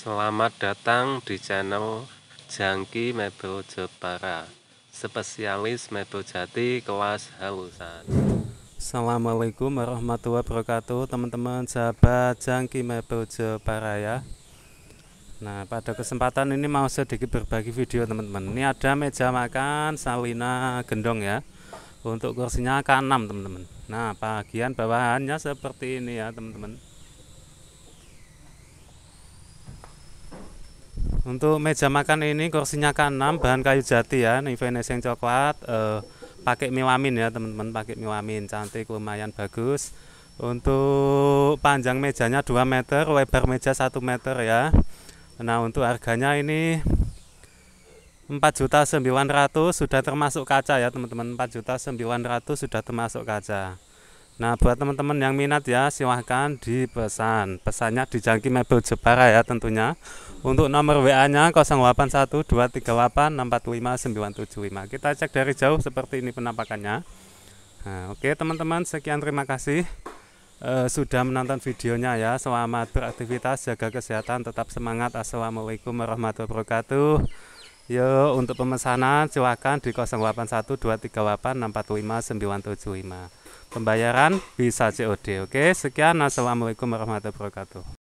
Selamat datang di channel Jangki Mebel Jepara Spesialis Mebel Jati kelas halusan Assalamualaikum warahmatullahi wabarakatuh Teman-teman sahabat Jangki Mebel Jepara ya Nah pada kesempatan ini mau sedikit berbagi video teman-teman Ini ada meja makan Salina Gendong ya Untuk kursinya K6 teman-teman Nah bagian bawahannya seperti ini ya teman-teman Untuk meja makan ini kursinya K6 bahan kayu jati ya, ini yang coklat, eh, pakai miwamin ya teman-teman, pakai miwamin cantik lumayan bagus. Untuk panjang mejanya 2 meter, lebar meja 1 meter ya. Nah untuk harganya ini juta 4.900 sudah termasuk kaca ya teman-teman, juta 4.900 sudah termasuk kaca. Nah buat teman-teman yang minat ya silahkan dipesan Pesannya di Mebel Jepara ya tentunya Untuk nomor WA nya 081238645975 Kita cek dari jauh seperti ini penampakannya nah, Oke teman-teman sekian terima kasih e, Sudah menonton videonya ya Selamat beraktivitas jaga kesehatan tetap semangat Assalamualaikum warahmatullahi wabarakatuh Yo, untuk pemesanan silahkan di 081238645975 pembayaran bisa COD. Oke, sekian. Assalamualaikum warahmatullahi wabarakatuh.